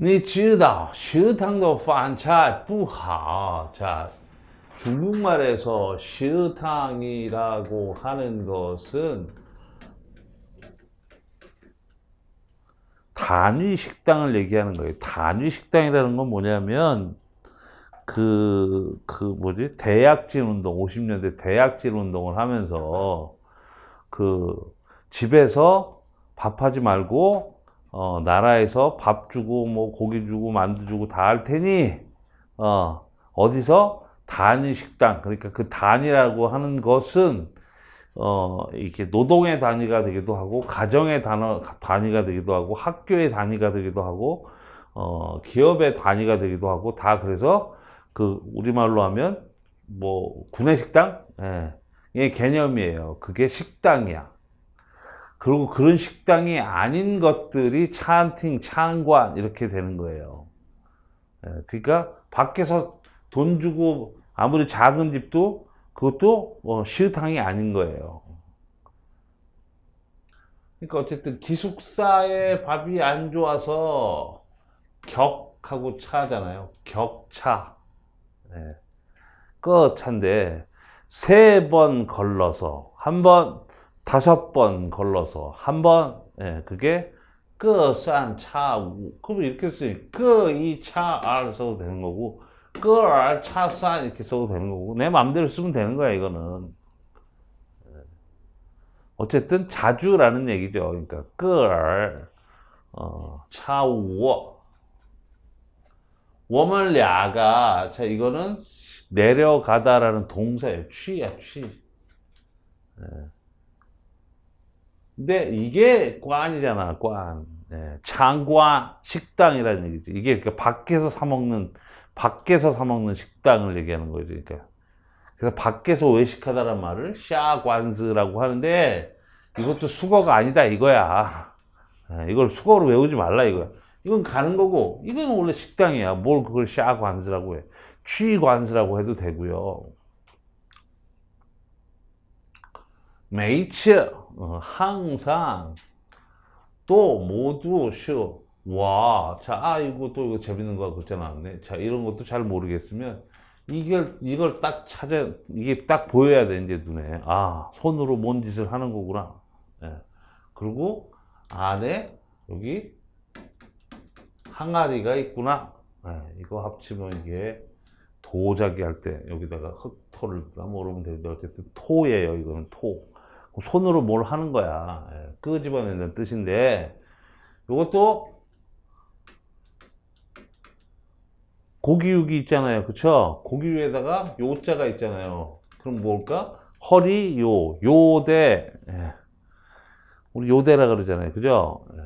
你知道食堂的 반찬 不好. 자, 중국말에서 식당이라고 하는 것은 단위 식당을 얘기하는 거예요. 단위 식당이라는 건 뭐냐면 그, 그 뭐지? 대약질 운동, 50년대 대약질 운동을 하면서 그 집에서 밥하지 말고 어, 나라에서 밥 주고 뭐 고기 주고 만두 주고 다 할 테니 어, 어디서 단위 식당 그러니까 그 단위라고 하는 것은 어, 이렇게 노동의 단위가 되기도 하고 가정의 단어 단위가 되기도 하고 학교의 단위가 되기도 하고 어, 기업의 단위가 되기도 하고 다 그래서 그 우리말로 하면 뭐 구내식당 예, 개념이에요. 그게 식당이야. 그리고 그런 식당이 아닌 것들이 찬팅, 창관 이렇게 되는 거예요. 예, 그러니까 밖에서 돈 주고 아무리 작은 집도 그것도 어, 뭐 시탕이 아닌 거예요. 그러니까 어쨌든 기숙사에 밥이 안 좋아서 격하고 차잖아요. 격차. 네. 그 차인데 세 번 걸러서 한번 다섯 번 걸러서 한 번, 예, 그게 그, 산 차, 우. 그럼 이렇게 쓰니, 그, 이, 차, 알 써도 되는 거고, 그, 알, 차, 산 이렇게 써도 되는 거고, 내 마음대로 쓰면 되는 거야, 이거는. 예. 어쨌든, 자주라는 얘기죠. 그러니까, 그, 알, 어, 차, 우, 워멀, 야가, 자, 이거는 내려가다라는 동사예요. 취야, 취. 예. 근데 이게 관이잖아, 관. 네. 예, 장관 식당이라는 얘기지. 이게 그러니까 밖에서 사 먹는 밖에서 사 먹는 식당을 얘기하는 거죠 그러니까 그래서 밖에서 외식하다라는 말을 샤관즈라고 하는데 이것도 수거가 아니다 이거야. 예, 이걸 수거로 외우지 말라 이거야. 이건 가는 거고 이건 원래 식당이야. 뭘 그걸 샤관즈라고 해. 취관즈라고 해도 되고요. 메이츠 어, 항상 또 모두 쉬 쇼. 와, 자, 아, 이거 또 이거 재밌는 거같때 나왔네. 자, 이런 것도 잘 모르겠으면 이걸 이걸 딱 찾아 이게 딱 보여야 돼 이제 눈에. 아, 손으로 뭔 짓을 하는 거구나. 예. 그리고 안에 여기 항아리가 있구나. 예, 이거 합치면 이게 도자기 할 때 여기다가 흙토를 뭐라면 되는데 어쨌든 토예요. 이거는 토. 뭐 손으로 뭘 하는 거야. 끄 예, 그 집어내는 뜻인데 이것도 고기육이 있잖아요. 그쵸? 고기육에다가 요자가 있잖아요. 그럼 뭘까? 허리, 요, 요대. 예. 우리 요대라 그러잖아요. 그죠? 예.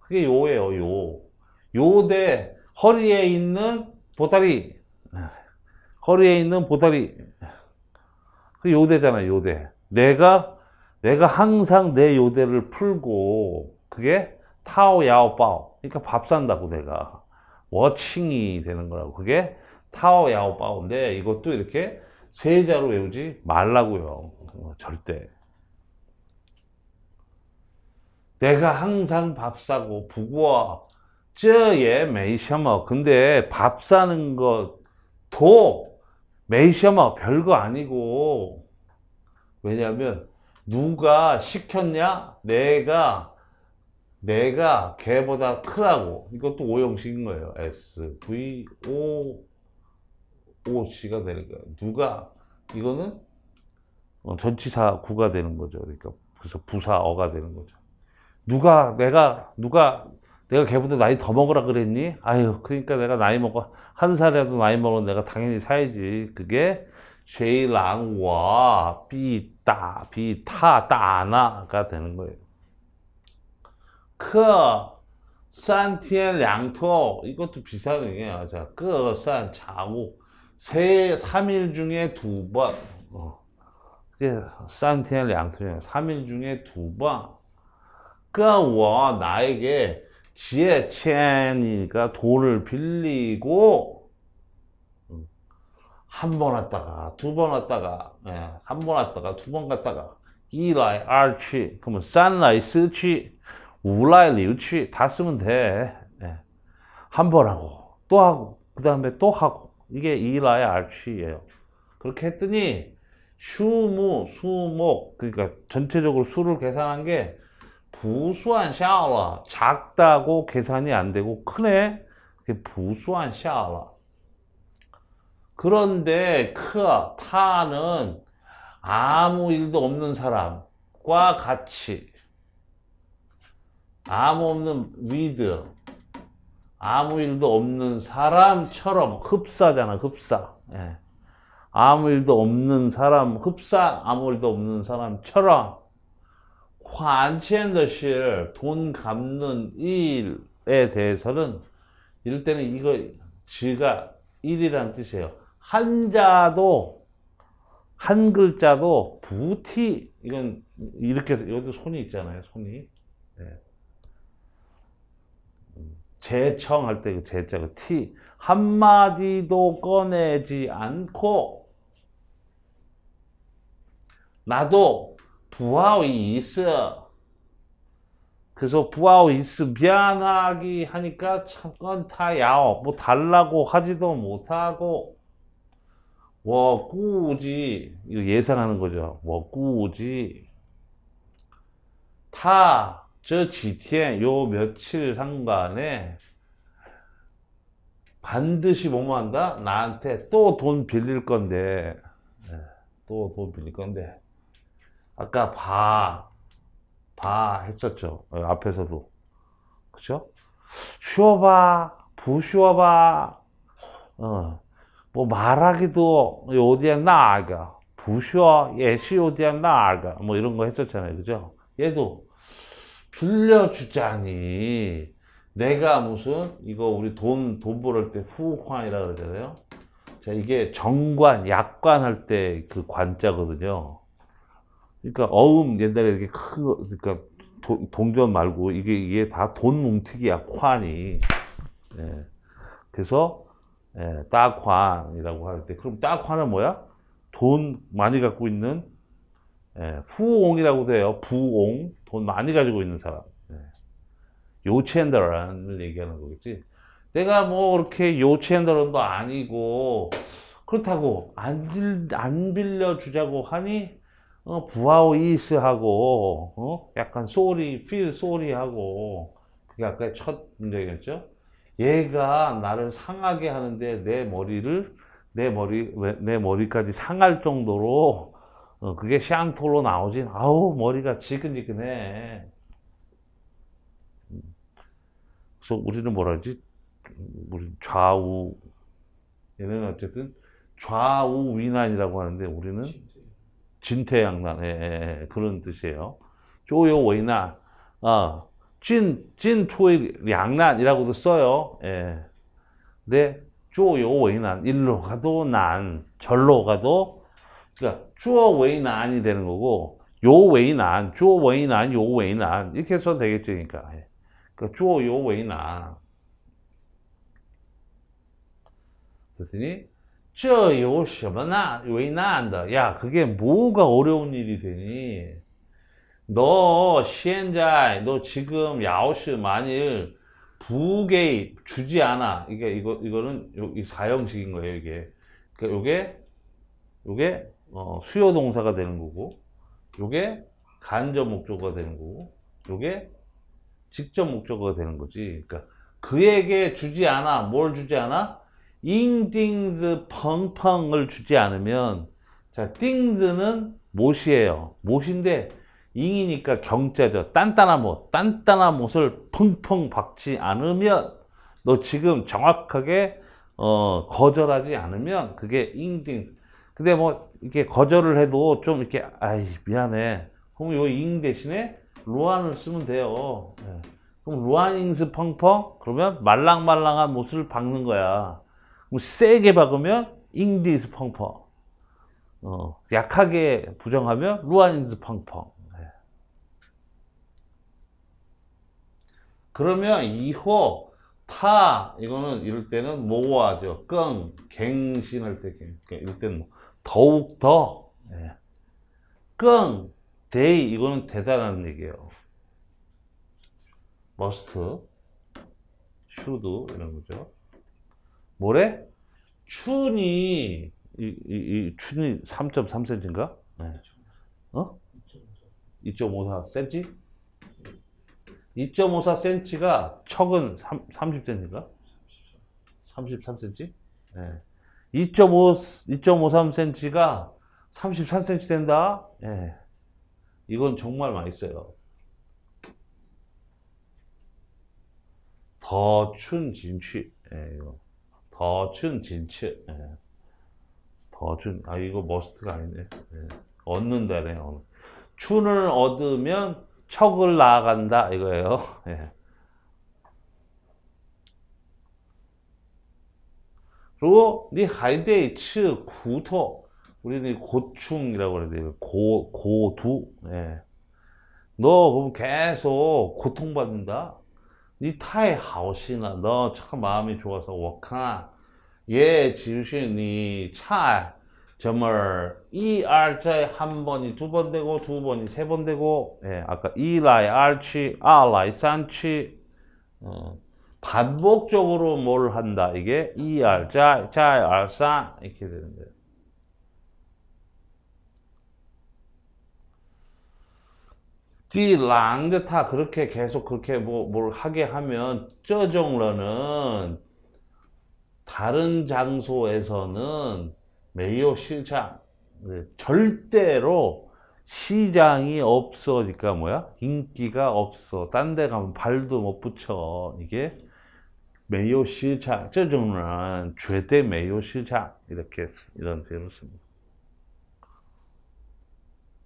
그게 요예요, 요. 요대, 허리에 있는 보따리. 허리에 있는 보따리. 그 요대잖아요, 요대. 내가 내가 항상 내 요대를 풀고 그게 타오 야오 빠오 그러니까 밥 산다고 내가 워칭이 되는 거라고 그게 타오 야오 빠오인데 이것도 이렇게 세자로 외우지 말라고요 절대 내가 항상 밥 사고 부구어 저예 메이셔머 근데 밥 사는 것도 메이셔머 별거 아니고 왜냐하면 누가 시켰냐? 내가 내가 걔보다 크라고 이것도 오형식인 거예요. S, V, O, O, C가 되는 거예요. 누가 이거는 어, 전치사 구가 되는 거죠. 그러니까 그래서 부사 어가 되는 거죠. 누가 내가 누가 내가 걔보다 나이 더 먹으라 그랬니? 아유 그러니까 내가 나이 먹어 한 살이라도 나이 먹으면 내가 당연히 사야지. 그게 제랑와 일비 다, 비, 타, 다, 나가 되는 거예요. 그, 산, 티엔, 양토. 이것도 비슷한 얘기예요. 자, 그, 산, 자고. 세, 3일 중에 두 번. 산, 티엔, 양토. 3일 중에 두 번. 그, 워, 나에게 지혜, 첸이가 돌을 빌리고, 한번 왔다가 두 번 왔다가 예, 한 번 왔다가 두 번 갔다가 이라이 알취 그러면 산라이 스취 우라이 리우취 다 쓰면 돼. 예. 한번 하고 또 하고 그 다음에 또 하고 이게 이라이 알취예요. 그렇게 했더니 슈무 수목 그러니까 전체적으로 수를 계산한 게 부수한 샤라 작다고 계산이 안 되고 크네 부수한 샤라 그런데 크 타는 아무 일도 없는 사람과 같이 아무 없는 위드 아무 일도 없는 사람처럼 흡사잖아 흡사 예. 아무 일도 없는 사람 흡사 아무 일도 없는 사람처럼 관치엔더실 돈 갚는 일에 대해서는 이럴 때는 이거 지가 일이란 뜻이에요 한자도 한 글자도 부티 이건 이렇게 여기 손이 있잖아요 손이 네. 예. 재청할 때그 재자가 그 티 한마디도 꺼내지 않고 나도 부하위 있어 그래서 부하오 있스 미안하기 하니까 잠깐 타야오 뭐 달라고 하지도 못하고 워, 꾸지. 이거 예상하는 거죠. 워, 꾸지. 타, 저 지티엔, 요 며칠 상관에 반드시 뭐뭐 한다? 나한테 또 돈 빌릴 건데. 예, 또돈 빌릴 건데. 아까 봐. 봐 했었죠. 어, 앞에서도. 그쵸? 쉬어봐. 부쉬어봐. 어. 뭐 말하기도 어디엔 나 아가 부셔 예시 어디엔 나 아가 뭐 이런 거 했었잖아요 그죠 얘도 빌려주자니 내가 무슨 이거 우리 돈 돈 벌을 때 후관이라 그러잖아요 자 이게 정관 약관 할 때 그 관자거든요 그러니까 어음 옛날에 이렇게 큰거 그러니까 도, 동전 말고 이게 이게 다 돈뭉치기야 관이 예. 그래서 예, 따관이라고 할 때 그럼 따관은 뭐야? 돈 많이 갖고 있는 예, 후옹이라고돼요 부옹, 돈 많이 가지고 있는 사람. 예. 요첸더런을 얘기하는 거겠지. 내가 뭐 그렇게 요첸더런도 아니고 그렇다고 안, 안 빌려주자고 하니 어, 부하오 이스하고 어? 약간 소리, 필 소리하고 그게 아까 첫 문제였죠. 얘가 나를 상하게 하는데 내 머리를 내 머리 내 머리까지 상할 정도로 어, 그게 샹토로 나오진 아우 머리가 지끈지끈해. 그래서 우리는 뭐라 지 우리 좌우 얘는 어쨌든 좌우 위난이라고 하는데 우리는 진퇴양난 예, 예, 예. 그런 뜻이에요. 조요 위난 아 진, 진 초의 양난이라고도 써요. 예. 근데 쪼요 왜난 일로 가도 난 절로 가도 그니까쪼 왜난이 되는 거고 요 왜난 쪼 왜난 요 왜난 이렇게 써도 되겠죠 그니까 예. 그니까 쪼요 왜난 그랬더니 저요什么나 왜난다 야 그게 뭐가 어려운 일이 되니 너 시엔자이 너 지금 야오시 만일 부게 주지 않아 이게 이거 이거는 요, 이 사형식인 거예요 이게 그러니까 요게 요게 어, 수요 동사가 되는 거고 요게 간접 목적어가 되는 거고 요게 직접 목적어가 되는 거지 그러니까 그에게 주지 않아 뭘 주지 않아 잉딩드 펑펑을 주지 않으면 자 띵드는 못이에요 못인데 잉이니까 경자죠. 단단한 못, 단단한 못을 펑펑 박지 않으면 너 지금 정확하게 어, 거절하지 않으면 그게 잉딩. 근데 뭐 이렇게 거절을 해도 좀 이렇게 아이 미안해. 그럼 요 잉 대신에 루안을 쓰면 돼요. 예. 그럼 루안잉스 펑펑 그러면 말랑말랑한 못을 박는 거야. 그럼 세게 박으면 잉디스 펑펑. 어, 약하게 부정하면 루안인스 펑펑. 그러면 2호 타 이거는 이럴 때는 모호하죠. 끙 갱신할 때 갱. 그러니까 이럴 때는 뭐, 더욱 더. 예. 끙 데이 이거는 대단한 얘기예요. 머스트 슈드 이런 거죠. 뭐래? 춘이 이, 이, 이 춘이 3.3cm인가? 네. 예. 어? 2.54cm? 2.54cm가 척은 3, 30cm인가? 33cm? 네. 2.5, 2.53cm가 33cm 된다? 네. 이건 정말 맛있어요 더 춘 진취. 예, 이거. 더춘 진취. 예. 더춘. 아, 이거 머스트가 아니네. 예. 얻는다네. 어. 춘을 얻으면 척을 나아간다 이거예요. 예. 그리고 니 네 하이데이츠 구토 우리는 고충이라고 그야 돼요. 고 고두. 예. 너 그럼 계속 고통받는다. 니 타의 하오시나 너 참 마음이 좋아서 워카. 예, 지우신 니 차. 점을 이알자에한 번이 두 번 되고 두 번이 세 번 되고 예, 아까 이라이 R치 R라이 산치 어, 반복적으로 뭘 한다 이게 ER 자, 자, 알사 이렇게 되는데 디랑드타 그렇게 계속 그렇게 뭐, 뭘 하게 하면 쩌종러는 다른 장소에서는 메이오 시장 네, 절대로 시장이 없어니까 그러니까 뭐야 인기가 없어 딴 데 가면 발도 못 붙여 이게 메이오 시장 저종은 죄대 메이오 시장 이렇게 이런 표현을 씁니다.